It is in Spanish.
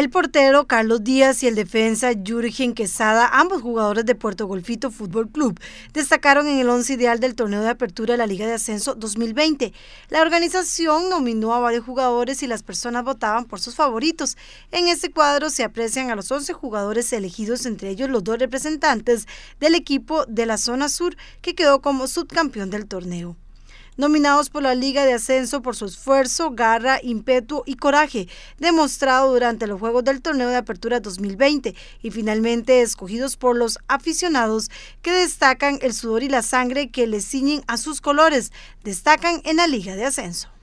El portero Carlos Díaz y el defensa Jürgen Quesada, ambos jugadores de Puerto Golfito Fútbol Club, destacaron en el once ideal del torneo de apertura de la Liga de Ascenso 2020. La organización nominó a varios jugadores y las personas votaban por sus favoritos. En este cuadro se aprecian a los 11 jugadores elegidos, entre ellos los dos representantes del equipo de la zona sur que quedó como subcampeón del torneo nominados por la Liga de Ascenso por su esfuerzo, garra, impetu y coraje demostrado durante los Juegos del Torneo de Apertura 2020 y finalmente escogidos por los aficionados que destacan el sudor y la sangre que les ciñen a sus colores, destacan en la Liga de Ascenso.